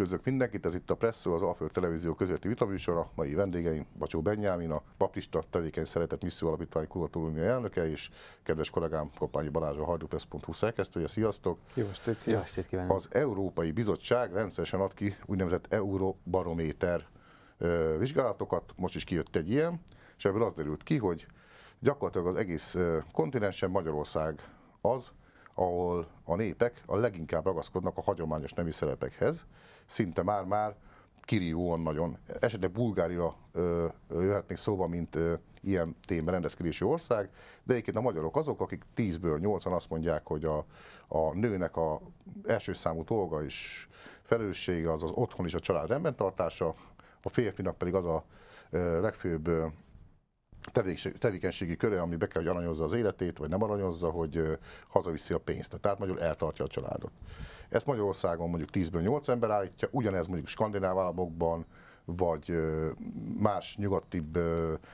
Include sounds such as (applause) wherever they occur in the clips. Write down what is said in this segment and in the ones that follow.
Üdvözlök mindenkit, ez itt a Presszó, az Alföld Televízió közötti vitaműsora, mai vendégeim Bacsó Benyámin, a papista, tevékeny szeretett misszió alapítvány kuratóriumja elnöke, és kedves kollégám Kopányi Balázs, a hajdúpress.hu szerkesztője. Sziasztok! Jó estét, Jó estét kívánok! Az Európai Bizottság rendszeresen ad ki úgynevezett euróbarométer vizsgálatokat, most is kijött egy ilyen, és ebből az derült ki, hogy gyakorlatilag az egész kontinensen Magyarország az, ahol a népek a leginkább ragaszkodnak a hagyományos nemi szerepekhez, szinte már-már kirívóan nagyon. Esetleg Bulgária jöhetnék szóba, mint ö, ilyen témben rendezkedési ország, de egyébként a magyarok azok, akik 10-ből 80 azt mondják, hogy a, a nőnek a első számú dolga és felelőssége az az otthon és a család rendben tartása, a férfinak pedig az a ö, legfőbb tevékenységi köre, ami be kell, hogy aranyozza az életét, vagy nem aranyozza, hogy hazaviszi a pénzt. Tehát magyarul eltartja a családot. Ezt Magyarországon mondjuk 10-ből 8 ember állítja, ugyanez mondjuk skandináv államokban, vagy más nyugatibb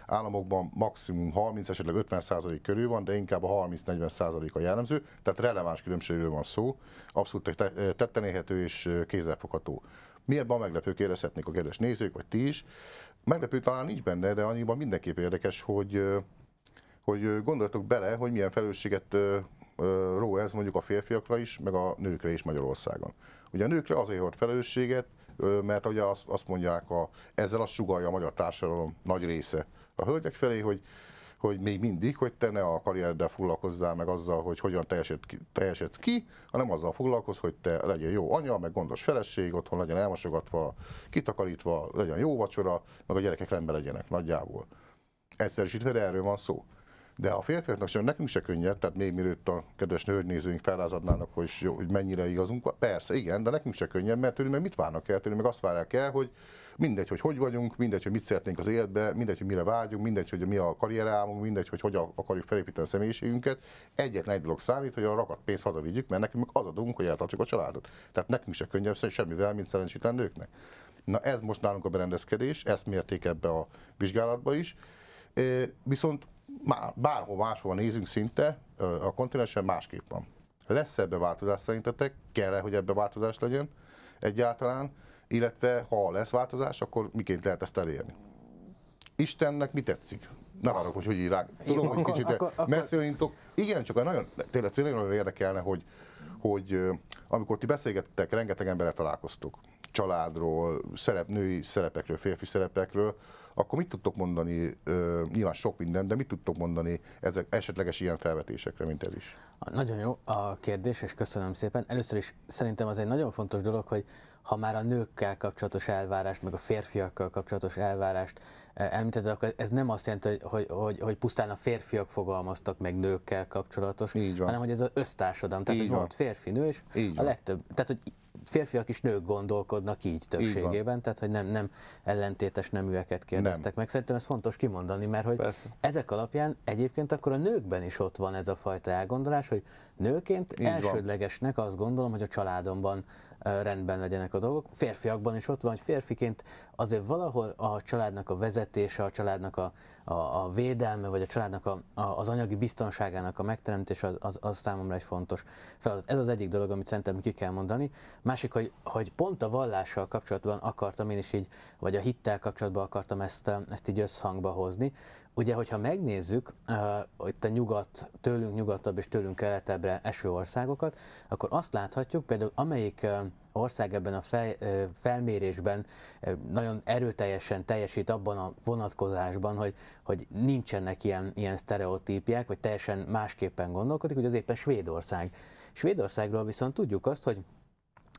államokban maximum 30, esetleg 50 százalék körül van, de inkább a 30-40 százalék a jellemző, tehát releváns különbségről van szó, abszolút tetten érhető és kézzelfogható. Mi ebben a meglepő kérdezhetnék a kedves nézők, vagy ti is, Meglepő talán nincs benne, de annyiban mindenképp érdekes, hogy, hogy gondoltok bele, hogy milyen felelősséget ró ez mondjuk a férfiakra is, meg a nőkre is Magyarországon. Ugye a nőkre azért hord felelősséget, mert ugye azt, mondják, a, ezzel a sugalja a magyar társadalom nagy része a hölgyek felé, hogy hogy még mindig, hogy te ne a karrierdel foglalkozzál meg azzal, hogy hogyan teljesedsz ki, hanem azzal foglalkoz, hogy te legyen jó anya, meg gondos feleség, otthon legyen elmosogatva, kitakarítva, legyen jó vacsora, meg a gyerekek rendben legyenek nagyjából. Egyszerűsítve, de erről van szó. De a férfiaknak sem, nekünk se könnyebb, tehát még mielőtt a kedves nőnézőink felázadnának, hogy, jó, hogy mennyire igazunk van. Persze, igen, de nekünk se könnyebb, mert tőlünk meg mit várnak el, tőlünk meg azt várják el, hogy mindegy, hogy hogy vagyunk, mindegy, hogy mit szeretnénk az életbe, mindegy, hogy mire vágyunk, mindegy, hogy mi a karrierámunk, mindegy, hogy hogyan akarjuk felépíteni a személyiségünket. Egyetlen egy dolog számít, hogy a rakat pénzt hazavigyük, mert nekünk meg az a dolgunk, hogy eltartsuk a családot. Tehát nekünk se könnyebb semmivel, mint szerencsétlen nőknek. Na ez most nálunk a berendezkedés, ezt mérték ebbe a vizsgálatba is. Viszont már bárhol máshol nézünk szinte, a kontinensen másképp van. Lesz ebbe változás szerintetek? kell -e, hogy ebbe változás legyen egyáltalán? Illetve ha lesz változás, akkor miként lehet ezt elérni? Istennek mi tetszik? Ne arra, hogy hogy írják. Tudom, hogy kicsit akkor, Igen, csak nagyon, tényleg, tényleg nagyon érdekelne, hogy, hogy amikor ti beszélgettek, rengeteg emberrel találkoztok. Családról, szerep, női szerepekről, férfi szerepekről, akkor mit tudtok mondani, ö, nyilván sok minden, de mit tudtok mondani ezek esetleges ilyen felvetésekre, mint ez is? Nagyon jó a kérdés, és köszönöm szépen. Először is szerintem az egy nagyon fontos dolog, hogy ha már a nőkkel kapcsolatos elvárást, meg a férfiakkal kapcsolatos elvárást elmítetted, akkor ez nem azt jelenti, hogy, hogy, hogy, hogy pusztán a férfiak fogalmaztak meg nőkkel kapcsolatos, hanem hogy ez az össztársadalom. Tehát, Így hogy van. volt férfi, nő, és Így a legtöbb. Tehát, hogy férfiak is nők gondolkodnak így többségében, így tehát hogy nem, nem ellentétes neműeket kérdeztek nem. meg. Szerintem ez fontos kimondani, mert hogy Persze. ezek alapján egyébként akkor a nőkben is ott van ez a fajta elgondolás, hogy nőként így elsődlegesnek van. azt gondolom, hogy a családomban rendben legyenek a dolgok. Férfiakban is ott van, hogy férfiként azért valahol a családnak a vezetése, a családnak a, a, a védelme, vagy a családnak a, a, az anyagi biztonságának a megteremtése, az, az, az számomra egy fontos feladat. Ez az egyik dolog, amit szerintem ki kell mondani. Másik, hogy, hogy pont a vallással kapcsolatban akartam én is így, vagy a hittel kapcsolatban akartam ezt, ezt így összhangba hozni, Ugye, hogyha megnézzük uh, itt a nyugat, tőlünk nyugatabb és tőlünk keletebbre eső országokat, akkor azt láthatjuk például, amelyik uh, ország ebben a fej, uh, felmérésben uh, nagyon erőteljesen teljesít abban a vonatkozásban, hogy, hogy nincsenek ilyen, ilyen sztereotípiák, vagy teljesen másképpen gondolkodik, hogy az éppen Svédország. Svédországról viszont tudjuk azt, hogy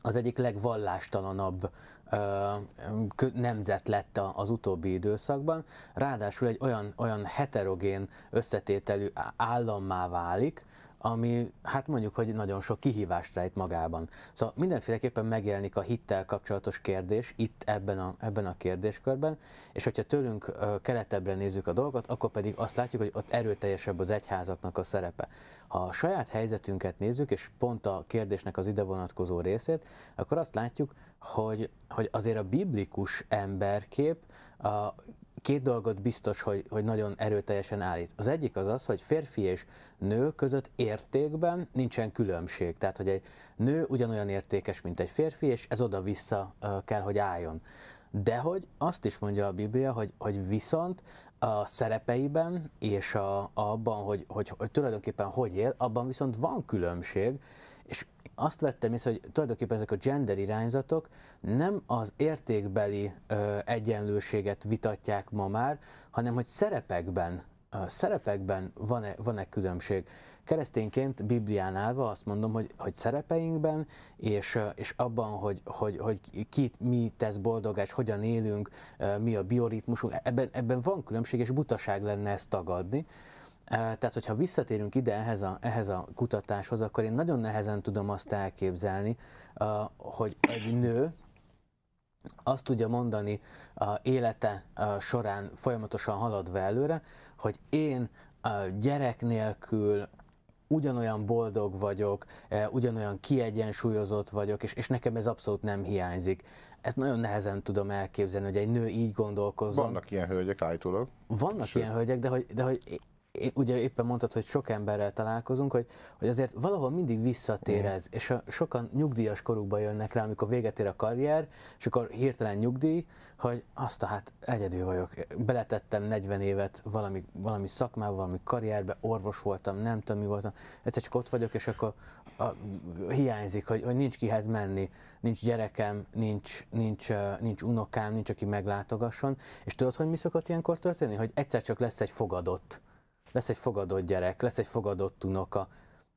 az egyik legvallástalanabb nemzet lett az utóbbi időszakban, ráadásul egy olyan, olyan heterogén összetételű állammá válik, ami hát mondjuk, hogy nagyon sok kihívást rejt magában. Szóval mindenféleképpen megjelenik a hittel kapcsolatos kérdés itt ebben a, ebben a kérdéskörben, és hogyha tőlünk keletebbre nézzük a dolgot, akkor pedig azt látjuk, hogy ott erőteljesebb az egyházaknak a szerepe. Ha a saját helyzetünket nézzük, és pont a kérdésnek az ide vonatkozó részét, akkor azt látjuk, hogy, hogy azért a biblikus emberkép a, két dolgot biztos, hogy, hogy nagyon erőteljesen állít. Az egyik az az, hogy férfi és nő között értékben nincsen különbség. Tehát, hogy egy nő ugyanolyan értékes, mint egy férfi, és ez oda-vissza kell, hogy álljon. De hogy azt is mondja a Biblia, hogy, hogy viszont a szerepeiben és a, abban, hogy, hogy, hogy tulajdonképpen hogy él, abban viszont van különbség, és azt vettem észre, hogy tulajdonképpen ezek a gender irányzatok nem az értékbeli ö, egyenlőséget vitatják ma már, hanem hogy szerepekben a szerepekben van-e, van-e különbség? Keresztényként Biblián állva azt mondom, hogy, hogy szerepeinkben, és, és abban, hogy, hogy, hogy ki mi tesz boldogás, hogyan élünk, mi a bioritmusunk, ebben, ebben van különbség, és butaság lenne ezt tagadni. Tehát, hogyha visszatérünk ide ehhez a, ehhez a kutatáshoz, akkor én nagyon nehezen tudom azt elképzelni, hogy egy nő azt tudja mondani élete során folyamatosan haladva előre, hogy én gyerek nélkül ugyanolyan boldog vagyok, ugyanolyan kiegyensúlyozott vagyok, és, és nekem ez abszolút nem hiányzik. Ezt nagyon nehezen tudom elképzelni, hogy egy nő így gondolkozzon. Vannak ilyen hölgyek állítólag. Vannak Sőt. ilyen hölgyek, de hogy, de hogy ugye éppen mondtad, hogy sok emberrel találkozunk, hogy, hogy azért valahol mindig visszatér ez, és a, sokan nyugdíjas korukban jönnek rá, amikor véget ér a karrier, és akkor hirtelen nyugdíj, hogy azt a hát egyedül vagyok, beletettem 40 évet valami, valami szakmába, valami karrierbe, orvos voltam, nem tudom mi voltam, egyszer csak ott vagyok, és akkor a, a, hiányzik, hogy, hogy nincs kihez menni, nincs gyerekem, nincs, nincs, nincs unokám, nincs aki meglátogasson, és tudod, hogy mi szokott ilyenkor történni? Hogy egyszer csak lesz egy fogadott, lesz egy fogadott gyerek, lesz egy fogadott unoka,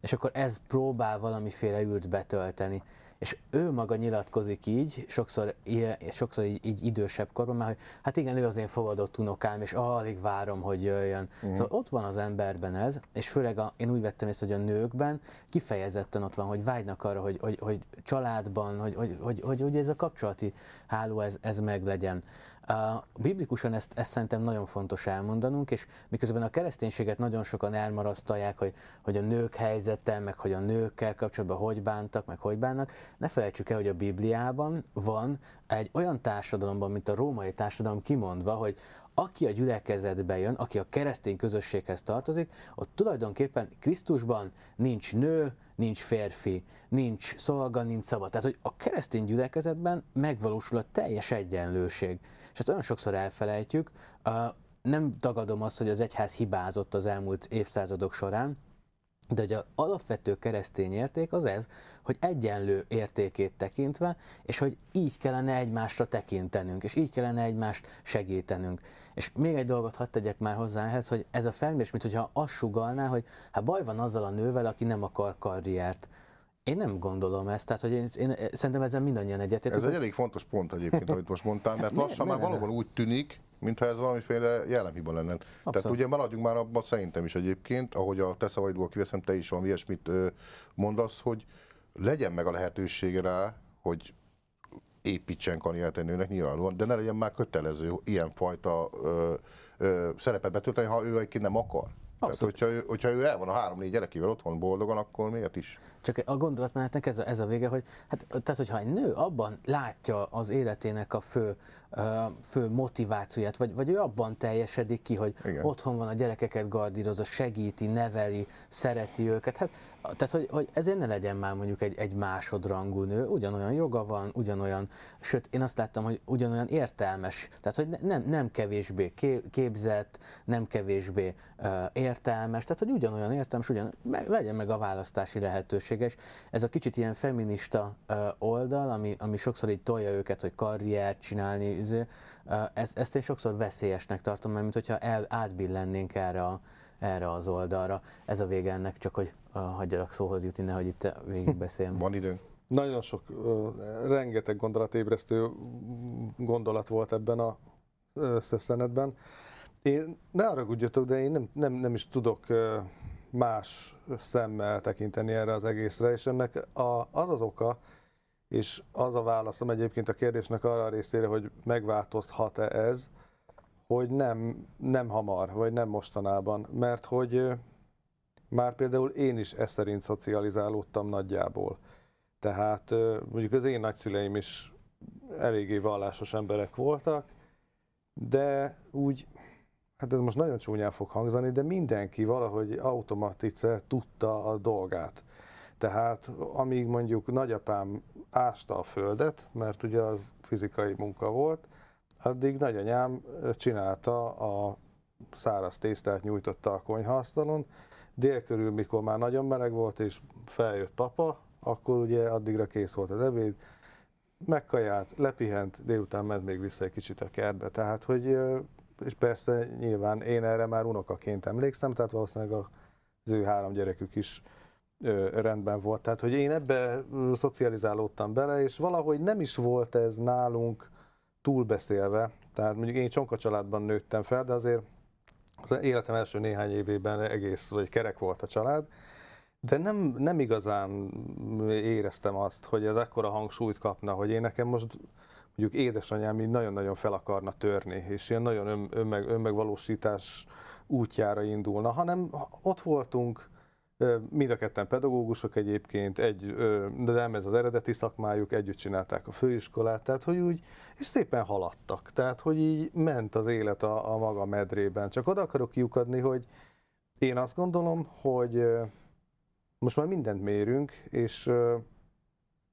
és akkor ez próbál valamiféle űrt betölteni. És ő maga nyilatkozik így, sokszor, sokszor így, így idősebb korban mert hogy hát igen, ő az én fogadott unokám, és alig várom, hogy jöjjön. Mm. Szóval ott van az emberben ez, és főleg a, én úgy vettem észre, hogy a nőkben kifejezetten ott van, hogy vágynak arra, hogy, hogy, hogy családban, hogy, hogy, hogy, hogy, hogy ez a kapcsolati háló ez, ez legyen. A biblikusan ezt, ezt szerintem nagyon fontos elmondanunk, és miközben a kereszténységet nagyon sokan elmarasztalják, hogy, hogy a nők helyzete, meg hogy a nőkkel kapcsolatban hogy bántak, meg hogy bánnak, ne felejtsük el, hogy a Bibliában van egy olyan társadalomban, mint a római társadalom kimondva, hogy aki a gyülekezetbe jön, aki a keresztény közösséghez tartozik, ott tulajdonképpen Krisztusban nincs nő, nincs férfi, nincs szolga, nincs szabad. Tehát, hogy a keresztény gyülekezetben megvalósul a teljes egyenlőség és ezt olyan sokszor elfelejtjük. Nem tagadom azt, hogy az egyház hibázott az elmúlt évszázadok során, de hogy az alapvető keresztény érték az ez, hogy egyenlő értékét tekintve, és hogy így kellene egymásra tekintenünk, és így kellene egymást segítenünk. És még egy dolgot hadd tegyek már hozzá ehhez, hogy ez a felmérés, mintha azt sugalná, hogy hát baj van azzal a nővel, aki nem akar karriert. Én nem gondolom ezt, tehát hogy én, én szerintem ezzel mindannyian egyetértünk. Ez egy elég fontos pont egyébként, amit most mondtál, mert (laughs) lassan ne, már ne, valóban ne. úgy tűnik, mintha ez valamiféle jellemhiba lenne. Abszolút. Tehát ugye maradjunk már abban szerintem is egyébként, ahogy a te szavaidból kiveszem, te is valami ilyesmit mondasz, hogy legyen meg a lehetőség rá, hogy építsen karriert egy nőnek nyilvánvalóan, de ne legyen már kötelező ilyenfajta ö, ö, szerepet betölteni, ha ő egyébként nem akar. Tehát, hogyha, hogyha ő el van a három-négy gyerekével otthon boldogan, akkor miért is? Csak a gondolatmenetnek ez a, ez a vége, hogy hát, tehát, hogyha egy nő abban látja az életének a fő, fő motivációját, vagy, vagy ő abban teljesedik ki, hogy Igen. otthon van a gyerekeket gardírozó, segíti, neveli, szereti őket, hát tehát, hogy, hogy ezért ne legyen már mondjuk egy, egy másodrangú nő, ugyanolyan joga van, ugyanolyan, sőt, én azt láttam, hogy ugyanolyan értelmes, tehát, hogy nem, nem kevésbé képzett, nem kevésbé uh, értelmes, tehát, hogy ugyanolyan értelmes, ugyan, meg, legyen meg a választási lehetőség, és ez a kicsit ilyen feminista uh, oldal, ami, ami sokszor így tolja őket, hogy karriert csinálni, ez, izé, uh, ezt, ezt én sokszor veszélyesnek tartom, mert mintha hogyha átbillennénk erre a, erre az oldalra. Ez a vége ennek, csak hogy uh, hagyjalak szóhoz jutni, nehogy itt végigbeszéljem. Van időnk? Nagyon sok, uh, rengeteg gondolatébresztő gondolat volt ebben a szösszenetben. Én, ne arra gudjatok, de én nem, nem, nem is tudok más szemmel tekinteni erre az egészre, és ennek a, az az oka, és az a válaszom egyébként a kérdésnek arra a részére, hogy megváltozhat-e ez, hogy nem, nem hamar, vagy nem mostanában, mert hogy már például én is ezt szerint szocializálódtam nagyjából. Tehát mondjuk az én nagyszüleim is eléggé vallásos emberek voltak, de úgy, hát ez most nagyon csúnyán fog hangzani, de mindenki valahogy automatice tudta a dolgát. Tehát amíg mondjuk nagyapám ásta a földet, mert ugye az fizikai munka volt, addig nagyanyám csinálta a száraz tésztát, nyújtotta a konyhaasztalon. Dél körül, mikor már nagyon meleg volt, és feljött papa, akkor ugye addigra kész volt az ebéd, megkaját, lepihent, délután ment még vissza egy kicsit a kertbe. Tehát, hogy, és persze nyilván én erre már unokaként emlékszem, tehát valószínűleg az ő három gyerekük is rendben volt. Tehát, hogy én ebbe szocializálódtam bele, és valahogy nem is volt ez nálunk túlbeszélve, tehát mondjuk én csonka családban nőttem fel, de azért az életem első néhány évében egész vagy kerek volt a család, de nem, nem igazán éreztem azt, hogy ez ekkora hangsúlyt kapna, hogy én nekem most mondjuk édesanyám így nagyon-nagyon fel akarna törni, és ilyen nagyon ön, önmeg, önmegvalósítás útjára indulna, hanem ott voltunk, Mind a ketten pedagógusok egyébként, egy, de nem ez az eredeti szakmájuk, együtt csinálták a főiskolát, tehát hogy úgy, és szépen haladtak, tehát hogy így ment az élet a, a maga medrében. Csak oda akarok kiukadni, hogy én azt gondolom, hogy most már mindent mérünk, és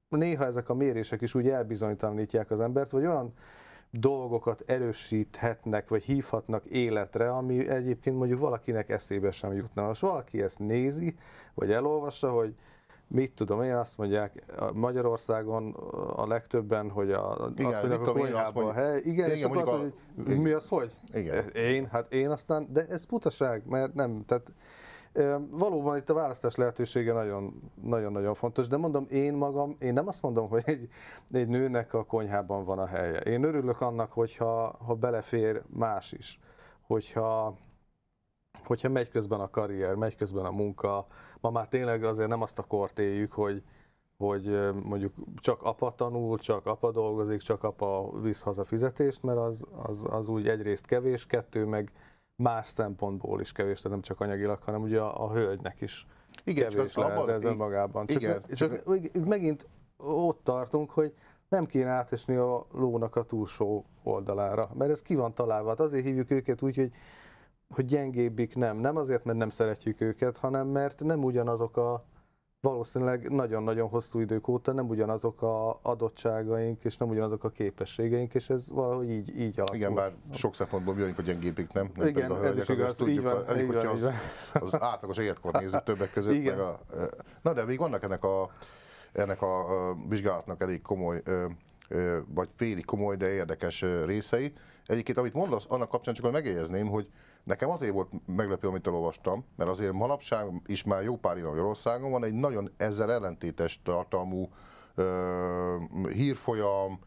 néha ezek a mérések is úgy elbizonytalanítják az embert, vagy olyan dolgokat erősíthetnek, vagy hívhatnak életre, ami egyébként mondjuk valakinek eszébe sem jutna. Most valaki ezt nézi, vagy elolvassa, hogy mit tudom én, azt mondják Magyarországon a legtöbben, hogy a, igen, azt mondják, a konyhában a hely. Igen, igen igen azt, hogy a... mi az, hogy? Igen. Én, hát én aztán, de ez butaság, mert nem, tehát Valóban itt a választás lehetősége nagyon-nagyon fontos, de mondom, én magam, én nem azt mondom, hogy egy, egy nőnek a konyhában van a helye. Én örülök annak, hogyha ha belefér más is, hogyha, hogyha megy közben a karrier, megy közben a munka. Ma már tényleg azért nem azt a kort éljük, hogy, hogy mondjuk csak apa tanul, csak apa dolgozik, csak apa visz haza fizetést, mert az, az, az úgy egyrészt kevés, kettő meg, más szempontból is kevés, tehát nem csak anyagilag, hanem ugye a, a hölgynek is igen, kevés csak lehet abban, ez önmagában. Csak, igen, csak, csak megint ott tartunk, hogy nem kéne átesni a lónak a túlsó oldalára, mert ez ki van találva. Hát azért hívjuk őket úgy, hogy, hogy gyengébbik nem. Nem azért, mert nem szeretjük őket, hanem mert nem ugyanazok a valószínűleg nagyon-nagyon hosszú idők óta nem ugyanazok a adottságaink, és nem ugyanazok a képességeink, és ez valahogy így, így alakul. Igen, bár sok szempontból vagyunk, a gyengébbik, nem? nem Igen, a ez is igaz, tudjuk, így van, így van, így van. Az, az átlagos életkor nézzük többek között. Igen. Meg a, na de még vannak ennek a, ennek a vizsgálatnak elég komoly vagy félig komoly, de érdekes részei. Egyébként, amit mondasz, annak kapcsán csak megjegyezném, hogy Nekem azért volt meglepő, amit elolvastam, mert azért manapság is már jó pár éve Magyarországon van egy nagyon ezzel ellentétes tartalmú ö, hírfolyam,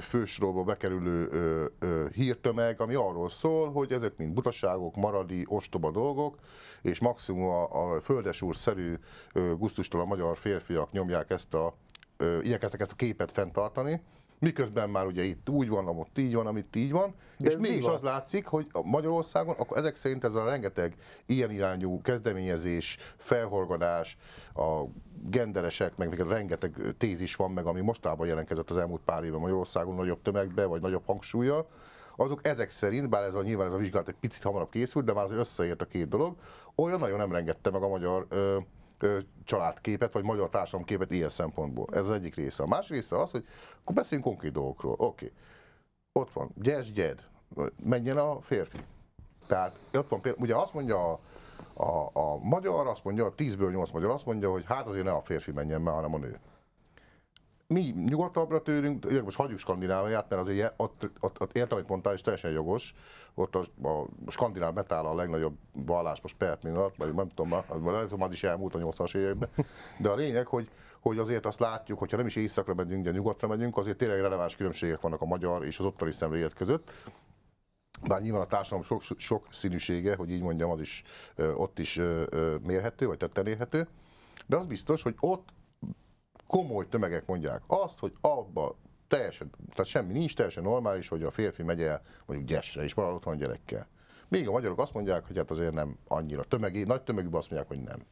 fősorolba bekerülő ö, ö, hírtömeg, ami arról szól, hogy ezek mind butaságok, maradi, ostoba dolgok, és maximum a, a földesúr-szerű gusztustalan magyar férfiak nyomják ezt a, ö, ezt a képet fenntartani, Miközben már ugye itt úgy van, amit így van, amit így van, De és mégis az látszik, hogy Magyarországon akkor ezek szerint ez a rengeteg ilyen irányú kezdeményezés, felhorgadás, a genderesek, meg rengeteg tézis van meg, ami mostában jelentkezett az elmúlt pár évben Magyarországon nagyobb tömegbe, vagy nagyobb hangsúlya, azok ezek szerint, bár ez a, nyilván ez a vizsgálat egy picit hamarabb készült, de már az összeért a két dolog, olyan nagyon nem rengette meg a magyar ö, családképet, vagy magyar társadalomképet ilyen szempontból. Ez az egyik része. A másik része az, hogy akkor beszéljünk konkrét dolgokról. Oké, okay. ott van, gyes, gyed, menjen a férfi. Tehát ott van például, ugye azt mondja a, a, a magyar, azt mondja, a 10-ből 8 magyar azt mondja, hogy hát azért ne a férfi menjen, be, hanem a nő mi nyugatabbra tűrünk, most hagyjuk Skandináviát, mert azért ott, ott, ott értem, hogy mondtál, és teljesen jogos, ott a, a skandináv metál a legnagyobb vallás most per pillanat, vagy nem tudom, az, az is elmúlt a 80-as években, de a lényeg, hogy, hogy azért azt látjuk, hogyha nem is éjszakra megyünk, de nyugatra megyünk, azért tényleg releváns különbségek vannak a magyar és az ottani szemlélet között. Bár nyilván a társadalom sok, sok színűsége, hogy így mondjam, az is ott is mérhető, vagy tetten érhető. De az biztos, hogy ott komoly tömegek mondják azt, hogy abba teljesen, tehát semmi nincs, teljesen normális, hogy a férfi megy el mondjuk gyesre, és marad otthon gyerekkel. Még a magyarok azt mondják, hogy hát azért nem annyira tömegi, nagy tömegű, azt mondják, hogy nem.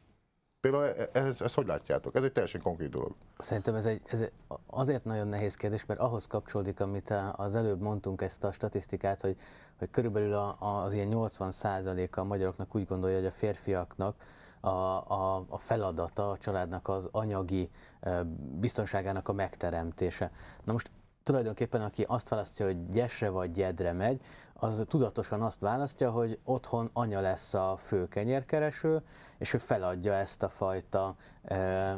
Például ezt, e, ezt hogy látjátok? Ez egy teljesen konkrét dolog. Szerintem ez, egy, ez azért nagyon nehéz kérdés, mert ahhoz kapcsolódik, amit az előbb mondtunk, ezt a statisztikát, hogy, hogy körülbelül a, az ilyen 80%-a a magyaroknak úgy gondolja, hogy a férfiaknak a, a, a feladata a családnak az anyagi eh, biztonságának a megteremtése. Na most tulajdonképpen aki azt választja, hogy gyesre vagy gyedre megy, az tudatosan azt választja, hogy otthon anya lesz a fő kenyérkereső, és ő feladja ezt a fajta, eh,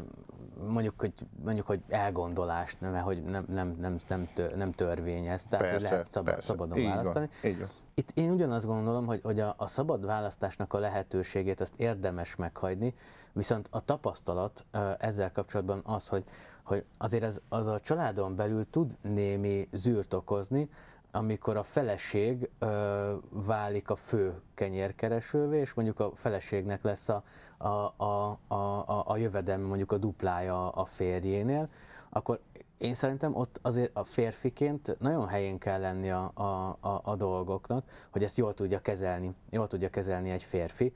mondjuk, hogy, mondjuk, hogy elgondolást, mert hogy nem, nem, nem, nem, tör, nem ez, tehát persze, lehet szab, persze. szabadon így választani. Van, így van. Itt én ugyanazt gondolom, hogy, hogy a, a szabad választásnak a lehetőségét ezt érdemes meghagyni, viszont a tapasztalat eh, ezzel kapcsolatban az, hogy hogy azért az, az a családon belül tud némi zűrt okozni, amikor a feleség ö, válik a fő kenyérkeresővé, és mondjuk a feleségnek lesz a, a, a, a, a jövedelme mondjuk a duplája a férjénél, akkor én szerintem ott azért a férfiként nagyon helyén kell lenni a, a, a, a dolgoknak, hogy ezt jól tudja kezelni, jól tudja kezelni egy férfi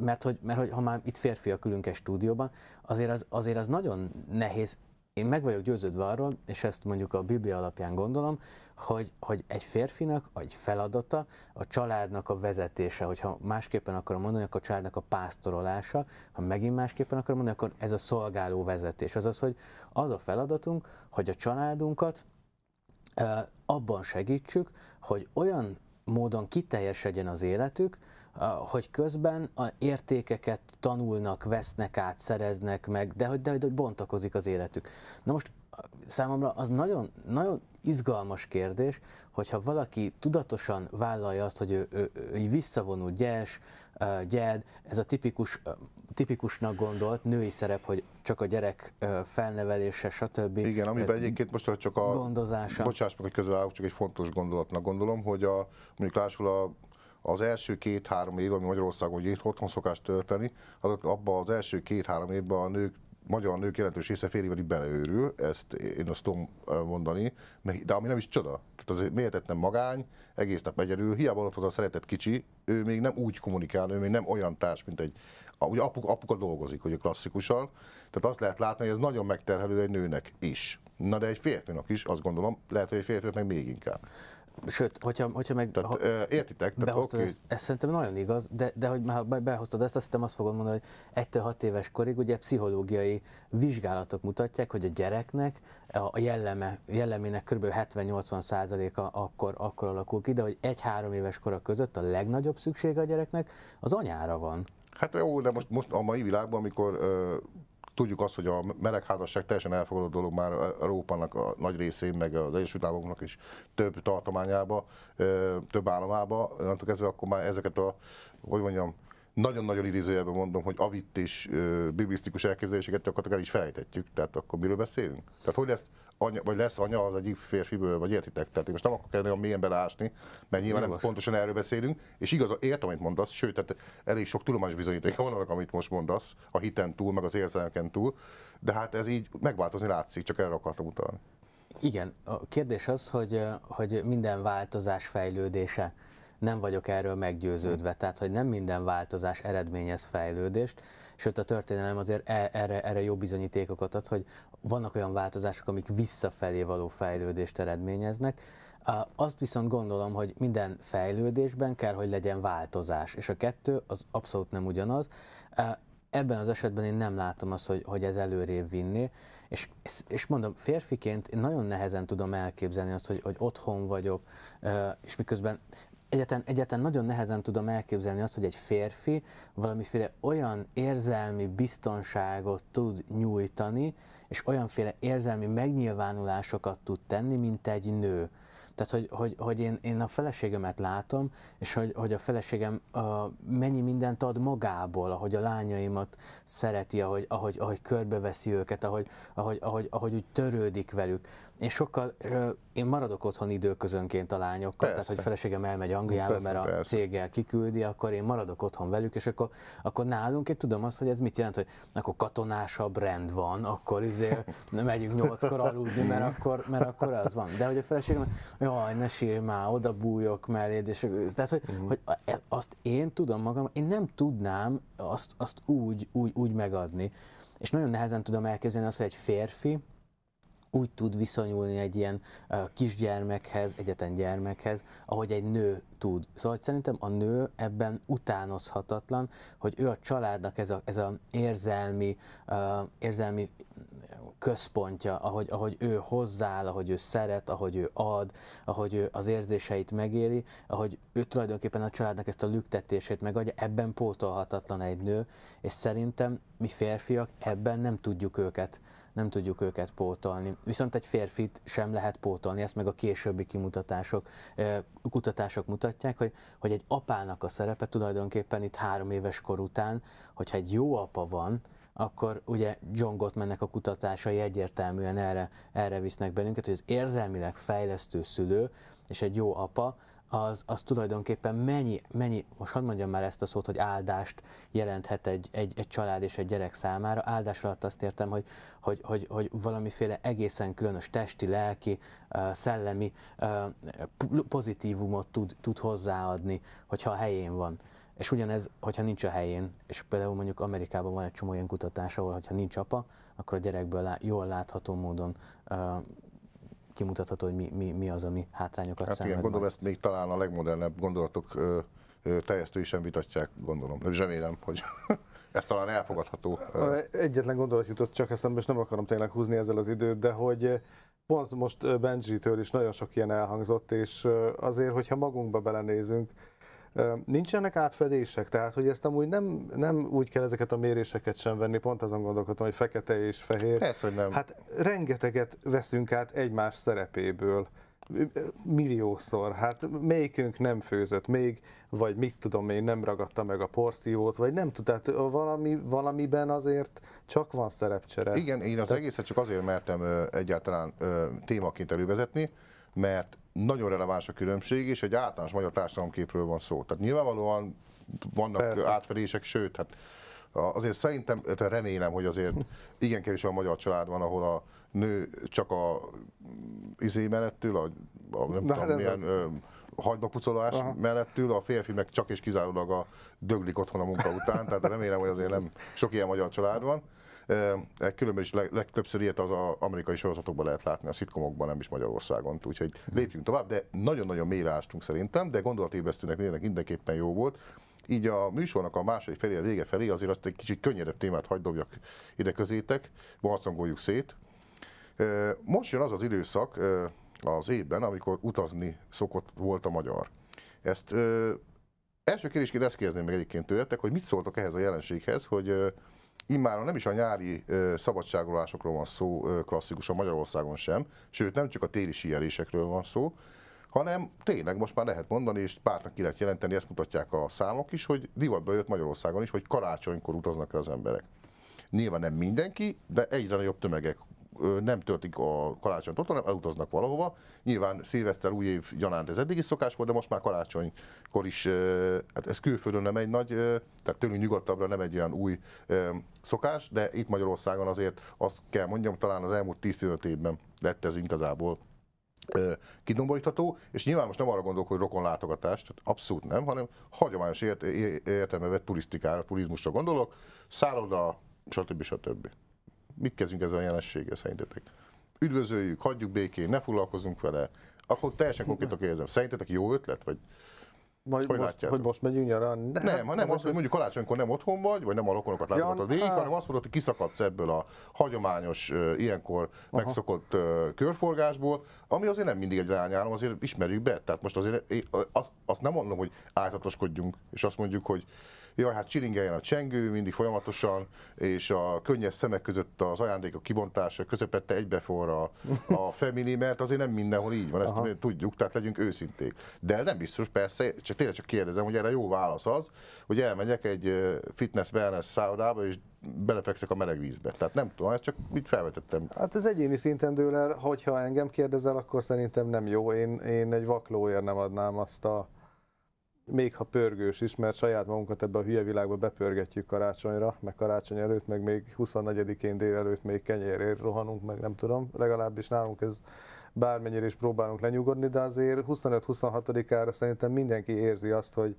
mert hogy, mert hogy ha már itt férfiak ülünk egy stúdióban, azért az, azért az nagyon nehéz. Én meg vagyok győződve arról, és ezt mondjuk a Biblia alapján gondolom, hogy, hogy egy férfinak egy feladata a családnak a vezetése, hogyha másképpen akarom mondani, akkor a családnak a pásztorolása, ha megint másképpen akarom mondani, akkor ez a szolgáló vezetés. Azaz, hogy az a feladatunk, hogy a családunkat abban segítsük, hogy olyan módon kiteljesedjen az életük, hogy közben a értékeket tanulnak, vesznek át, szereznek meg, de hogy, de hogy bontakozik az életük. Na most számomra az nagyon, nagyon izgalmas kérdés, hogyha valaki tudatosan vállalja azt, hogy ő, ő, ő visszavonul, gyes, gyed, ez a tipikus, tipikusnak gondolt női szerep, hogy csak a gyerek felnevelése, stb. Igen, amiben egyébként most csak a... Gondozása. Bocsáss meg, hogy közül állok, csak egy fontos gondolatnak gondolom, hogy a, mondjuk lássul a az első két-három év, ami Magyarországon hogy otthon szokás történni, az abban az első két-három évben a nők magyar nők jelentős része fél így beleőrül, ezt én azt tudom mondani, de ami nem is csoda. Tehát az nem magány, egész nap egyedül, hiába ott az a szeretett kicsi, ő még nem úgy kommunikál, ő még nem olyan társ, mint egy, ugye apuk, apuka dolgozik, a klasszikusan, tehát azt lehet látni, hogy ez nagyon megterhelő egy nőnek is. Na de egy férfinak is, azt gondolom, lehet, hogy egy férfinak meg még inkább. Sőt, hogyha, hogyha meg tehát, ha, értitek, tehát behoztad okay. ezt, ez szerintem nagyon igaz, de, de hogy már behoztad ezt, azt hiszem azt fogom mondani, hogy 1-6 éves korig ugye pszichológiai vizsgálatok mutatják, hogy a gyereknek a jelleme, jellemének kb. 70-80%-a akkor, akkor alakul ki, de hogy 1-3 éves kora között a legnagyobb szüksége a gyereknek az anyára van. Hát jó, de most, most a mai világban, amikor ö, tudjuk azt, hogy a melegházasság teljesen elfogadott dolog már Európának a nagy részén, meg az Egyesült Államoknak is több tartományába, e, több államába, annak kezdve akkor már ezeket a, hogy mondjam, nagyon-nagyon idézőjelben mondom, hogy avitt és e, biblisztikus elképzeléseket gyakorlatilag el is felejtetjük, tehát akkor miről beszélünk? Tehát hogy lesz anya, vagy lesz anya az egyik férfiből, vagy értitek? Tehát én most nem akarok ennél a mélyen belásni, mert nyilván nem pontosan erről beszélünk, és igaz, értem, amit mondasz, sőt, tehát elég sok tudományos bizonyítéka van annak, amit most mondasz, a hiten túl, meg az érzelmeken túl, de hát ez így megváltozni látszik, csak erre akartam utalni. Igen, a kérdés az, hogy, hogy minden változás fejlődése nem vagyok erről meggyőződve. Tehát, hogy nem minden változás eredményez fejlődést, sőt a történelem azért e- erre, erre jó bizonyítékokat ad, hogy vannak olyan változások, amik visszafelé való fejlődést eredményeznek. Azt viszont gondolom, hogy minden fejlődésben kell, hogy legyen változás, és a kettő az abszolút nem ugyanaz. Ebben az esetben én nem látom azt, hogy, hogy ez előrébb vinné, és, és mondom, férfiként én nagyon nehezen tudom elképzelni azt, hogy, hogy otthon vagyok, és miközben egyetlen, egyetlen nagyon nehezen tudom elképzelni azt, hogy egy férfi valamiféle olyan érzelmi biztonságot tud nyújtani, és olyanféle érzelmi megnyilvánulásokat tud tenni, mint egy nő. Tehát, hogy, hogy, hogy én, én a feleségemet látom, és hogy, hogy a feleségem a, mennyi mindent ad magából, ahogy a lányaimat szereti, ahogy, ahogy, ahogy körbeveszi őket, ahogy, ahogy, ahogy, ahogy úgy törődik velük én sokkal, én maradok otthon időközönként a lányokkal, persze. tehát hogy feleségem elmegy Angliába, persze, mert a persze. céggel kiküldi, akkor én maradok otthon velük, és akkor, akkor nálunk én tudom azt, hogy ez mit jelent, hogy akkor katonásabb rend van, akkor izé megyünk nyolckor aludni, mert akkor, mert akkor az van. De hogy a feleségem, jaj, ne sírj már, oda bújok melléd, és tehát, hogy, uh-huh. hogy e, azt én tudom magam, én nem tudnám azt, azt úgy, úgy, úgy megadni, és nagyon nehezen tudom elképzelni azt, hogy egy férfi, úgy tud viszonyulni egy ilyen kisgyermekhez, egyetlen gyermekhez, ahogy egy nő tud. Szóval szerintem a nő ebben utánozhatatlan, hogy ő a családnak ez a, ez a érzelmi, uh, érzelmi központja, ahogy, ahogy ő hozzááll, ahogy ő szeret, ahogy ő ad, ahogy ő az érzéseit megéli, ahogy ő tulajdonképpen a családnak ezt a lüktetését megadja, ebben pótolhatatlan egy nő, és szerintem mi férfiak ebben nem tudjuk őket nem tudjuk őket pótolni. Viszont egy férfit sem lehet pótolni, ezt meg a későbbi kimutatások, kutatások mutatják, hogy, hogy egy apának a szerepe tulajdonképpen itt három éves kor után, hogyha egy jó apa van, akkor ugye John Gottmannek a kutatásai egyértelműen erre, erre visznek bennünket, hogy az érzelmileg fejlesztő szülő és egy jó apa az, az tulajdonképpen mennyi, mennyi, most hadd mondjam már ezt a szót, hogy áldást jelenthet egy, egy, egy család és egy gyerek számára. Áldás alatt azt értem, hogy, hogy, hogy, hogy valamiféle egészen különös testi, lelki, szellemi pozitívumot tud, tud hozzáadni, hogyha a helyén van. És ugyanez, hogyha nincs a helyén, és például mondjuk Amerikában van egy csomó olyan kutatás, ahol hogyha nincs apa, akkor a gyerekből jól látható módon kimutatható, hogy mi, mi, mi az, ami hátrányokat hát szenved. Igen, gondolom majd. ezt még talán a legmodernebb gondolatok teljesztői sem vitatják, gondolom. Nem remélem, hogy (laughs) ez talán elfogadható. Egyetlen gondolat jutott csak eszembe, és nem akarom tényleg húzni ezzel az időt, de hogy pont most Benji-től is nagyon sok ilyen elhangzott, és azért, hogyha magunkba belenézünk, Nincsenek átfedések, tehát hogy ezt amúgy nem, nem úgy kell ezeket a méréseket sem venni, pont azon gondolkodtam, hogy fekete és fehér. Persze, hogy nem. Hát rengeteget veszünk át egymás szerepéből milliószor, hát melyikünk nem főzött még, vagy mit tudom én, nem ragadta meg a porciót, vagy nem tud, tehát valami, valamiben azért csak van szerepcsere. Igen, én az Te... egészet csak azért mertem egyáltalán témaként elővezetni, mert nagyon releváns a különbség, és egy általános magyar társadalomképről van szó. Tehát nyilvánvalóan vannak Persze. átfedések, sőt, hát azért szerintem, remélem, hogy azért (laughs) igen kevés a magyar család van, ahol a nő csak a izé mellettől, a, a nem Na, tudom hát milyen ö, hagybapucolás Aha. mellettől, a férfi meg csak és kizárólag a döglik otthon a munka után, tehát remélem, hogy azért nem sok ilyen magyar család van. Különben is legtöbbször ilyet az amerikai sorozatokban lehet látni, a szitkomokban, nem is Magyarországon. Úgyhogy mhm. lépjünk tovább, de nagyon-nagyon mélyre ástunk szerintem, de gondolatébresztőnek mindenképpen jó volt így a műsornak a második felé, a vége felé azért azt egy kicsit könnyedebb témát hagyd dobjak ide közétek, barcangoljuk szét. Most jön az az időszak az évben, amikor utazni szokott volt a magyar. Ezt első kérdésként ezt kérdezném meg egyébként tőletek, hogy mit szóltok ehhez a jelenséghez, hogy immáron nem is a nyári szabadságolásokról van szó klasszikusan Magyarországon sem, sőt nem csak a téli síjelésekről van szó, hanem tényleg most már lehet mondani, és pártnak ki lehet jelenteni, ezt mutatják a számok is, hogy divatba jött Magyarországon is, hogy karácsonykor utaznak el az emberek. Nyilván nem mindenki, de egyre nagyobb tömegek nem töltik a karácsonyt ott, hanem elutaznak valahova. Nyilván szilveszter, új év gyanánt ez eddig is szokás volt, de most már karácsonykor is, hát ez külföldön nem egy nagy, tehát tőlünk nyugodtabbra nem egy olyan új szokás, de itt Magyarországon azért azt kell mondjam, talán az elmúlt 10-15 évben lett ez igazából kidomborítható, és nyilván most nem arra gondolok, hogy rokon látogatást, tehát abszolút nem, hanem hagyományos ért, értelmevet turisztikára, turizmusra gondolok, szálloda, stb. stb. stb mit kezdünk ezzel a jelenséggel szerintetek? Üdvözöljük, hagyjuk békén, ne foglalkozunk vele. Akkor teljesen konkrétan kérdezem, szerintetek jó ötlet? Vagy majd hogy, most, hogy most megyünk nyaralni? Nem, nem, nem azt, hogy mondjuk karácsonykor nem otthon vagy, vagy nem a lakonokat látogatod végig, hát- hanem azt mondod, hogy kiszakadsz ebből a hagyományos, ilyenkor Aha. megszokott uh, körforgásból, ami azért nem mindig egy rányálom, azért ismerjük be. Tehát most azért azt, az nem mondom, hogy áltatoskodjunk, és azt mondjuk, hogy jaj, hát csilingeljen a csengő mindig folyamatosan, és a könnyes szemek között az ajándékok kibontása közepette egybeforra a, a (laughs) family, mert azért nem mindenhol így van, ezt Aha. tudjuk, tehát legyünk őszinték. De nem biztos, persze, csak tényleg csak kérdezem, hogy erre jó válasz az, hogy elmegyek egy fitness-wellness szállodába, és belefekszek a meleg vízbe. Tehát nem tudom, ezt hát csak úgy felvetettem. Hát ez egyéni szinten dől el, hogyha engem kérdezel, akkor szerintem nem jó. Én, én egy vaklóért nem adnám azt a még ha pörgős is, mert saját magunkat ebbe a hülye világba bepörgetjük karácsonyra, meg karácsony előtt, meg még 24-én délelőtt még kenyérért rohanunk, meg nem tudom, legalábbis nálunk ez bármennyire is próbálunk lenyugodni, de azért 25-26-ára szerintem mindenki érzi azt, hogy,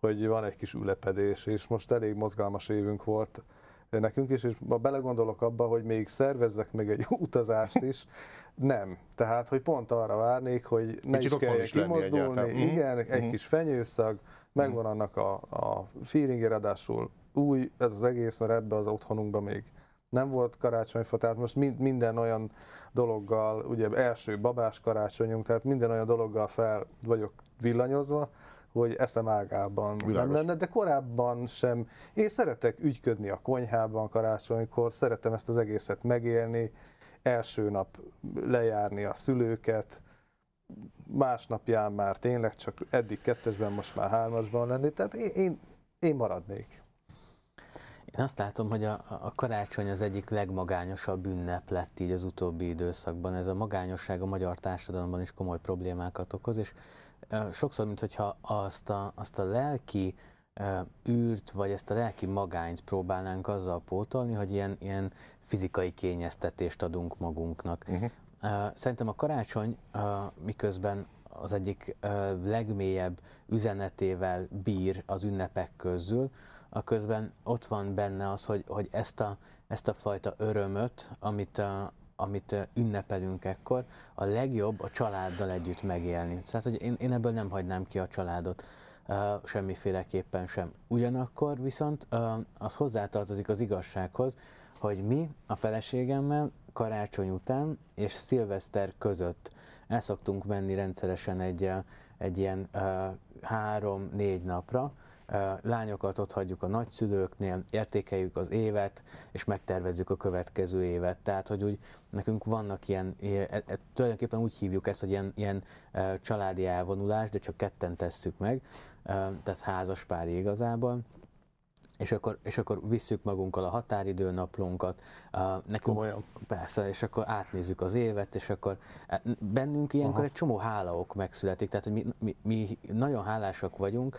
hogy van egy kis ülepedés, és most elég mozgalmas évünk volt nekünk is, és ma belegondolok abba, hogy még szervezzek meg egy (laughs) utazást is, nem. Tehát, hogy pont arra várnék, hogy ne Kicsit is kelljen kimozdulni. Is mhm. Igen, mm. egy mhm. kis fenyőszag, megvan mm. annak a, a feelingje, ráadásul új ez az egész, mert ebbe az otthonunkban még nem volt karácsonyfa, tehát most minden olyan dologgal, ugye első babás karácsonyunk, tehát minden olyan dologgal fel vagyok villanyozva, hogy eszem ágában Világos. nem lenne, de korábban sem. Én szeretek ügyködni a konyhában karácsonykor, szeretem ezt az egészet megélni, első nap lejárni a szülőket, másnapján már tényleg csak eddig kettesben, most már hármasban lenni, tehát én, én, én maradnék. Én azt látom, hogy a, a karácsony az egyik legmagányosabb ünnep lett így az utóbbi időszakban. Ez a magányosság a magyar társadalomban is komoly problémákat okoz, és sokszor, mintha azt a, azt a lelki űrt, vagy ezt a lelki magányt próbálnánk azzal pótolni, hogy ilyen, ilyen fizikai kényeztetést adunk magunknak. Uh-huh. Szerintem a karácsony miközben az egyik legmélyebb üzenetével bír az ünnepek közül, a közben ott van benne az, hogy, hogy ezt, a, ezt a fajta örömöt, amit, a, amit ünnepelünk ekkor, a legjobb a családdal együtt megélni. Szóval, hogy én, én ebből nem hagynám ki a családot semmiféleképpen sem. Ugyanakkor viszont az hozzátartozik az igazsághoz, hogy mi a feleségemmel karácsony után és szilveszter között el szoktunk menni rendszeresen egy, eh, egy ilyen eh, három-négy napra, eh, lányokat ott hagyjuk a nagyszülőknél, értékeljük az évet, és megtervezzük a következő évet. Tehát, hogy úgy nekünk vannak ilyen, e, e, tulajdonképpen úgy hívjuk ezt, hogy ilyen, ilyen e, családi elvonulás, de csak ketten tesszük meg, tehát házas pár igazából és akkor, és akkor visszük magunkkal a határidőnaplónkat, uh, nekünk, Komolyan. persze, és akkor átnézzük az évet, és akkor e, bennünk ilyenkor Aha. egy csomó hálaok megszületik, tehát hogy mi, mi, mi nagyon hálásak vagyunk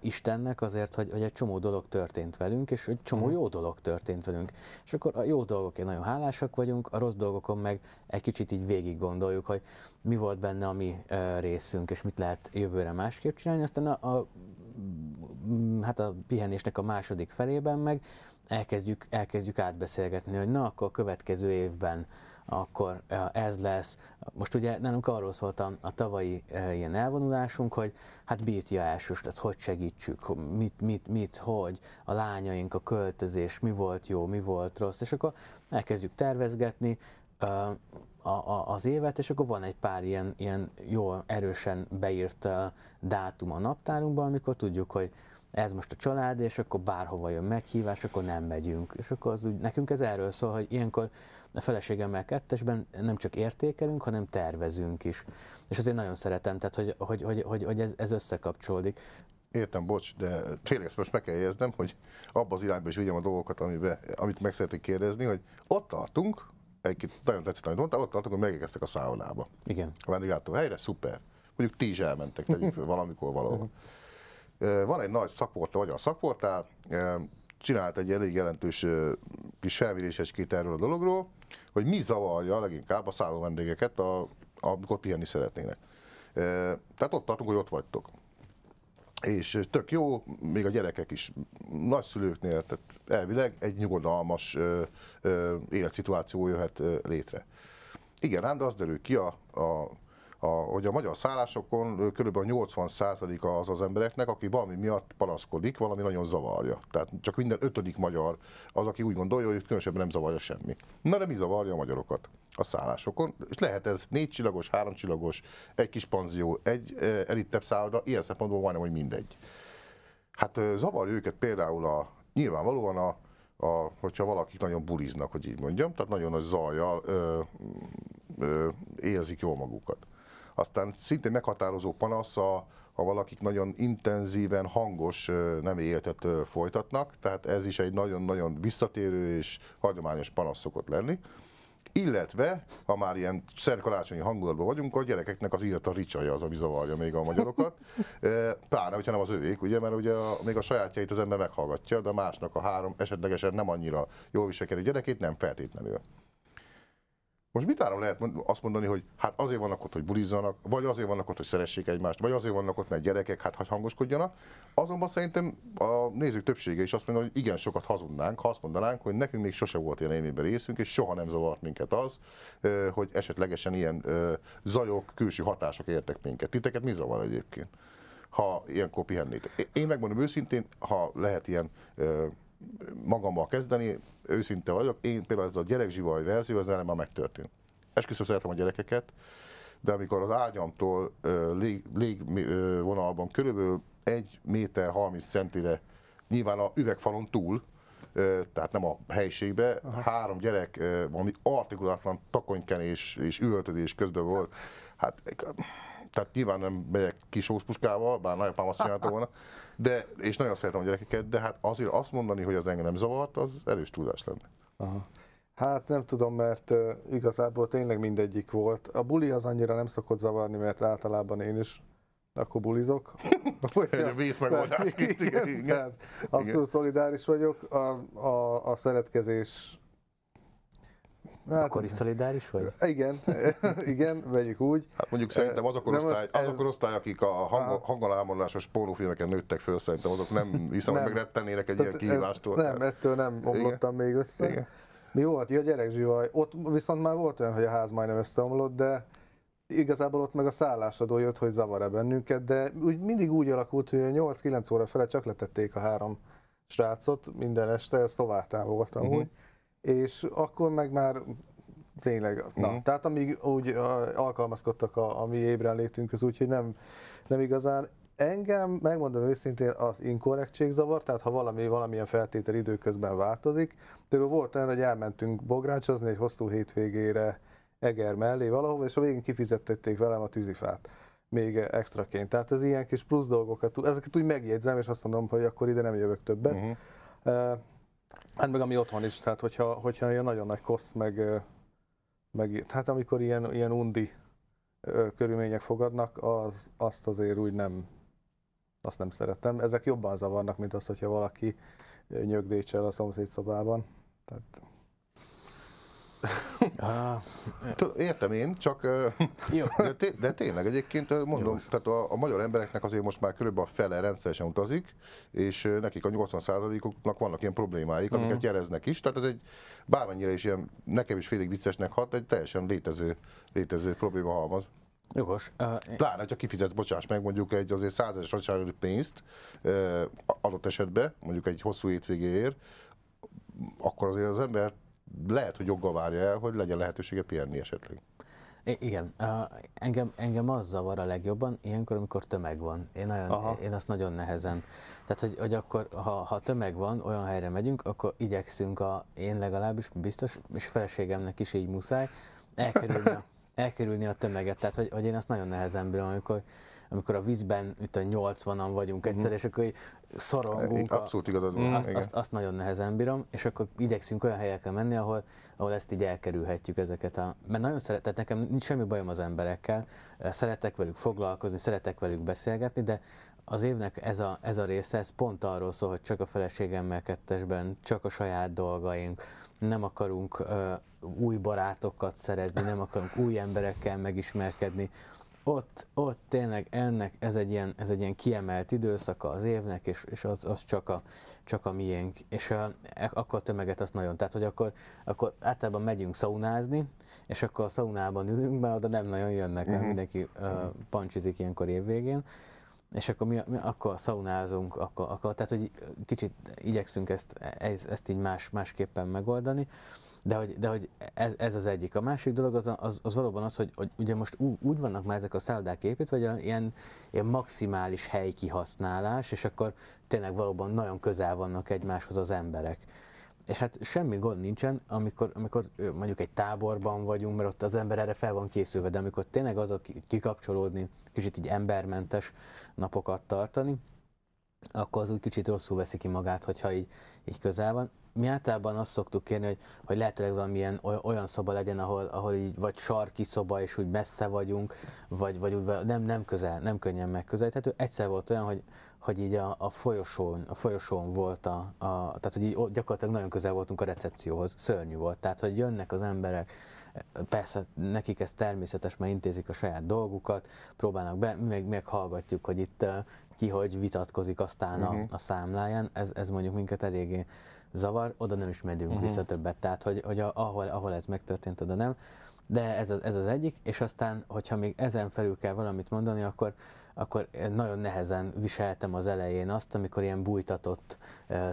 Istennek azért, hogy, hogy egy csomó dolog történt velünk, és egy csomó mhm. jó dolog történt velünk. És akkor a jó dolgokért nagyon hálásak vagyunk, a rossz dolgokon meg egy kicsit így végig gondoljuk, hogy mi volt benne a mi részünk, és mit lehet jövőre másképp csinálni. Aztán a, a hát a pihenésnek a második felében meg elkezdjük, elkezdjük átbeszélgetni, hogy na, akkor a következő évben akkor ez lesz. Most ugye nálunk arról szólt a, a tavalyi e, ilyen elvonulásunk, hogy hát Bétia elsős lesz, hogy segítsük, mit, mit, mit, hogy, a lányaink, a költözés, mi volt jó, mi volt rossz, és akkor elkezdjük tervezgetni, a, a, az évet, és akkor van egy pár ilyen, ilyen jól erősen beírt dátum a naptárunkban, amikor tudjuk, hogy ez most a család, és akkor bárhova jön meghívás, akkor nem megyünk. És akkor az úgy, nekünk ez erről szól, hogy ilyenkor a feleségemmel kettesben nem csak értékelünk, hanem tervezünk is. És azért nagyon szeretem, tehát hogy, hogy, hogy, hogy, hogy ez, ez összekapcsolódik. Értem, bocs, de tényleg ezt most meg kell jegyeznem, hogy abba az irányba is vigyem a dolgokat, amibe, amit meg szeretnék kérdezni, hogy ott tartunk, egy nagyon tetszett, amit mondtál, ott tartunk, hogy megérkeztek a szállodába. Igen. A vendéglátó helyre, szuper. Mondjuk ti is elmentek, tegyük valamikor valahol. Mhm. Van egy nagy szaporta, a szakportál csinált egy elég jelentős kis felmérésecskét erről a dologról, hogy mi zavarja leginkább a szálló vendégeket, a, amikor pihenni szeretnének. Tehát ott tartunk, hogy ott vagytok. És tök jó, még a gyerekek is, nagyszülőknél, tehát elvileg egy nyugodalmas életszituáció jöhet létre. Igen, ám, de az derül ki a, a a, hogy a magyar szállásokon kb. 80%-a az az embereknek, aki valami miatt panaszkodik, valami nagyon zavarja. Tehát csak minden ötödik magyar az, aki úgy gondolja, hogy különösebben nem zavarja semmi. Na de mi zavarja a magyarokat? a szállásokon, és lehet ez négy csillagos, három csillagos, egy kis panzió, egy elittebb szálloda, ilyen szempontból majdnem, hogy mindegy. Hát zavarja őket például a, nyilvánvalóan a, a, hogyha valakik nagyon buliznak, hogy így mondjam, tehát nagyon nagy zajjal ö, ö, érzik jól magukat. Aztán szintén meghatározó panasz a, ha valakik nagyon intenzíven, hangos, nem életet folytatnak, tehát ez is egy nagyon-nagyon visszatérő és hagyományos panasz szokott lenni. Illetve, ha már ilyen szerkarácsonyi hangulatban vagyunk, a gyerekeknek az írta ricsaja az, ami zavarja még a magyarokat. (laughs) Pláne, hogyha nem az övék, ugye, mert ugye a, még a sajátjait az ember meghallgatja, de másnak a három esetlegesen nem annyira jól viselkedő gyerekét nem feltétlenül. Most mit mitáron lehet azt mondani, hogy hát azért vannak ott, hogy bulizzanak, vagy azért vannak ott, hogy szeressék egymást, vagy azért vannak ott, mert gyerekek, hát hogy hangoskodjanak. Azonban szerintem a nézők többsége is azt mondja, hogy igen sokat hazudnánk, ha azt mondanánk, hogy nekünk még sose volt ilyen élményben részünk, és soha nem zavart minket az, hogy esetlegesen ilyen zajok, külső hatások értek minket. Titeket mi zavar egyébként? ha ilyenkor pihennétek. Én megmondom őszintén, ha lehet ilyen magammal kezdeni, őszinte vagyok, én például ez a gyerekzsivaj verzió, ez nem már megtörtént. Esküszöm szeretem a gyerekeket, de amikor az ágyamtól lég, légvonalban körülbelül 1 méter 30 centire, nyilván a üvegfalon túl, tehát nem a helyiségbe, Aha. három gyerek valami artikulatlan takonykenés és üvöltözés közben volt. Hát tehát nyilván nem megyek kis óspuskával, bár nagyapám azt csinálta volna, de, és nagyon szeretem a gyerekeket, de hát azért azt mondani, hogy az engem nem zavart, az erős túlzás lenne. Aha. Hát nem tudom, mert uh, igazából tényleg mindegyik volt. A buli az annyira nem szokott zavarni, mert általában én is akkor bulizok. (laughs) Egy a (laughs) Igen, igen, igen. Abszolút igen. szolidáris vagyok. A, a, a szeretkezés Hát, akkor is szolidáris vagy? Igen, (laughs) igen, vegyük úgy. Hát mondjuk szerintem azok korosztály, az, a korosztály akik a hangalámonlásos hát. hangalámolásos pornófilmeken nőttek föl, szerintem azok nem hiszem, hogy megrettennének egy Tehát, ilyen kihívástól. Nem, ettől nem omlottam igen. még össze. Igen. Mi volt? Ja, zsivaj. Ott viszont már volt olyan, hogy a ház majdnem összeomlott, de igazából ott meg a szállásadó jött, hogy zavar-e bennünket, de úgy, mindig úgy alakult, hogy 8-9 óra fele csak letették a három srácot minden este, szovátán voltam, uh-huh. úgy és akkor meg már tényleg, na, mm. tehát amíg úgy alkalmazkodtak a, a mi ébrenlétünkhöz, úgyhogy nem, nem igazán engem, megmondom őszintén, az inkorrektség zavar, tehát ha valami valamilyen feltétel időközben változik. Például volt olyan, hogy elmentünk bográcsozni egy hosszú hétvégére Eger mellé valahova, és a végén kifizettették velem a tűzifát még extraként. Tehát ez ilyen kis plusz dolgokat, ezeket úgy megjegyzem, és azt mondom, hogy akkor ide nem jövök többet. Uh-huh. Uh, Hát meg ami otthon is, tehát hogyha, hogyha ilyen nagyon nagy kosz, meg, meg tehát amikor ilyen, ilyen undi körülmények fogadnak, az, azt azért úgy nem, azt nem szeretem. Ezek jobban zavarnak, mint az, hogyha valaki nyögdécsel a szomszéd szobában. Tehát Ah. Értem én, csak Jó. De, té de tényleg egyébként mondom, Jó. tehát a, a magyar embereknek azért most már körülbelül a fele rendszeresen utazik, és nekik a 80%-oknak vannak ilyen problémáik, mhm. amiket mm. jeleznek is, tehát ez egy bármennyire is ilyen, nekem is félig viccesnek hat, egy teljesen létező, létező probléma halmaz. Jogos. Uh, Pláne, hogyha kifizetsz, bocsáss meg, mondjuk egy azért százezes nagyságrendű pénzt uh, adott esetben, mondjuk egy hosszú hétvégéért, akkor azért az ember lehet, hogy joggal várja el, hogy legyen lehetősége pihenni esetleg. igen, uh, engem, engem az zavar a legjobban ilyenkor, amikor tömeg van. Én, nagyon, én azt nagyon nehezen. Tehát, hogy, hogy akkor, ha, ha tömeg van, olyan helyre megyünk, akkor igyekszünk, a, én legalábbis biztos, és feleségemnek is így muszáj, elkerülni a, (laughs) elkerülni a tömeget. Tehát, hogy, hogy én azt nagyon nehezen bírom, amikor amikor a vízben itt a 80-an vagyunk mhm. egyszer, uh-huh. és akkor szorongunk. Abszolút igazad van. Azt, azt, azt nagyon nehezen bírom, és akkor igyekszünk olyan helyekre menni, ahol, ahol ezt így elkerülhetjük ezeket. A, mert nagyon szeretek, nekem nincs semmi bajom az emberekkel, szeretek velük foglalkozni, szeretek velük beszélgetni, de az évnek ez a, ez a része, ez pont arról szól, hogy csak a feleségemmel kettesben, csak a saját dolgaink, nem akarunk uh, új barátokat szerezni, nem akarunk új emberekkel megismerkedni, ott, ott tényleg ennek ez egy ilyen, ez egy ilyen kiemelt időszaka az évnek, és, és az, az csak, a, csak a miénk. És a, e, akkor a tömeget azt nagyon. Tehát, hogy akkor, akkor általában megyünk szaunázni, és akkor a szaunában ülünk mert oda nem nagyon jönnek, mert mhm. mindenki uh, pancsizik ilyenkor évvégén és akkor mi, mi akkor szaunázunk, akkor, akkor, tehát hogy kicsit igyekszünk ezt, e, ezt így más, másképpen megoldani. De hogy, de hogy ez, ez az egyik. A másik dolog az, az, az valóban az, hogy, hogy ugye most ú, úgy vannak már ezek a szállodák építve, hogy ilyen, ilyen maximális helykihasználás, és akkor tényleg valóban nagyon közel vannak egymáshoz az emberek. És hát semmi gond nincsen, amikor, amikor mondjuk egy táborban vagyunk, mert ott az ember erre fel van készülve, de amikor tényleg az a kikapcsolódni, kicsit így embermentes napokat tartani, akkor az úgy kicsit rosszul veszi ki magát, hogyha így, így közel van mi általában azt szoktuk kérni, hogy, hogy lehetőleg valamilyen olyan szoba legyen, ahol, ahol így vagy sarki szoba, és úgy messze vagyunk, vagy, vagy úgy nem, nem közel, nem könnyen megközelíthető. Egyszer volt olyan, hogy, hogy így a, a, folyosón, a folyosón volt a, a, tehát hogy így gyakorlatilag nagyon közel voltunk a recepcióhoz, szörnyű volt. Tehát, hogy jönnek az emberek, persze nekik ez természetes, mert intézik a saját dolgukat, próbálnak be, meg, meg hallgatjuk, hogy itt eh, ki hogy vitatkozik aztán uh-huh. a, mhm. a számláján, ez, ez mondjuk minket eléggé zavar, oda nem is megyünk uh-huh. vissza többet. Tehát, hogy, hogy a, ahol, ahol ez megtörtént, oda nem. De ez az, ez az egyik, és aztán, hogyha még ezen felül kell valamit mondani, akkor akkor nagyon nehezen viseltem az elején azt, amikor ilyen bújtatott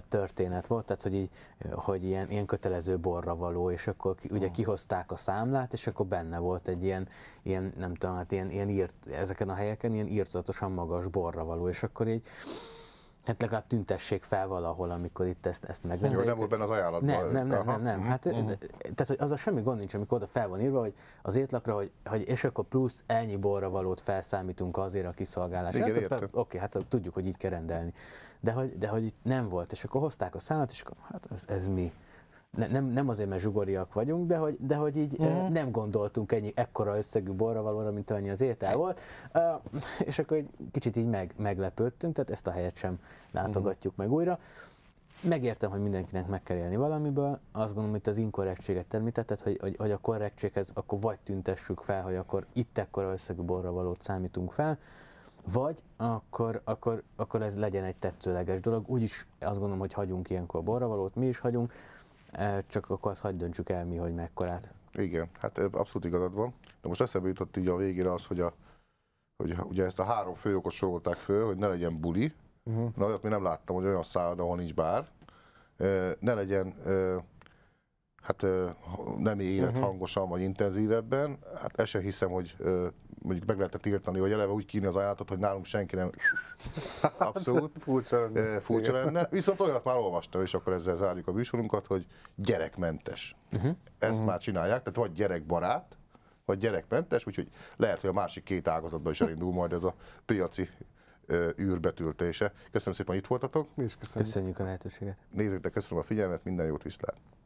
történet volt, tehát hogy, így, hogy ilyen, ilyen kötelező borra való, és akkor ki, ugye mhm. kihozták a számlát, és akkor benne volt egy ilyen, ilyen nem tudom, hát ilyen, ilyen írt, ezeken a helyeken ilyen írtozatosan magas borra való, és akkor így Hát legalább tüntessék fel valahol, amikor itt ezt, ezt megrendelik. Jó, nem volt benne az ajánlatban. Nem, nem, nem, nem, nem. Hát, uh-huh. Tehát, hogy a semmi gond nincs, amikor oda fel van írva, hogy az étlapra, hogy, hogy és akkor plusz ennyi borra valót felszámítunk azért a kiszolgálásra. Igen, hát, Oké, hát tudjuk, hogy így kell rendelni. De hogy, de hogy itt nem volt, és akkor hozták a szállat, és akkor hát ez, ez mi? ne, nem, nem azért, mert zsugoriak vagyunk, de hogy, de hogy így mm. nem gondoltunk ennyi ekkora összegű valóra, mint annyi az étel volt, és akkor egy kicsit így meg, meglepődtünk, tehát ezt a helyet sem látogatjuk mm. meg újra. Megértem, hogy mindenkinek meg kell élni valamiből, azt gondolom, hogy az inkorrektséget említetted, hogy, hogy, hogy a korrektséghez akkor vagy tüntessük fel, hogy akkor itt ekkora összegű valót számítunk fel, vagy akkor, akkor, akkor ez legyen egy tetszőleges dolog. Úgyis azt gondolom, hogy hagyunk ilyenkor borravalót, mi is hagyunk, Eh, csak akkor azt hagyd döntsük el mi, hogy mekkorát. Igen, hát abszolút igazad van. De most eszembe jutott így a végére az, hogy, a, hogy ugye ezt a három főjogot sorolták föl, hogy ne legyen buli, uh-huh. na olyat még nem láttam, hogy olyan szálloda, ahol nincs bár, eh, ne legyen eh, hát nem élet uh-huh. hangosan vagy intenzívebben, hát ezt sem hiszem, hogy mondjuk meg lehetett tiltani, hogy eleve úgy kínja az ajánlatot, hogy nálunk senki nem (laughs) abszolút (laughs) furcsa, lenne. furcsa lenne. Viszont olyat már olvastam, és akkor ezzel zárjuk a műsorunkat, hogy gyerekmentes. Uh-huh. Ezt uh-huh. már csinálják, tehát vagy gyerekbarát, vagy gyerekmentes, úgyhogy lehet, hogy a másik két ágazatban is elindul majd ez a piaci űrbetültése. Köszönöm szépen, hogy itt voltatok. köszönjük. köszönjük a lehetőséget. Nézőknek köszönöm a figyelmet, minden jót viszlát.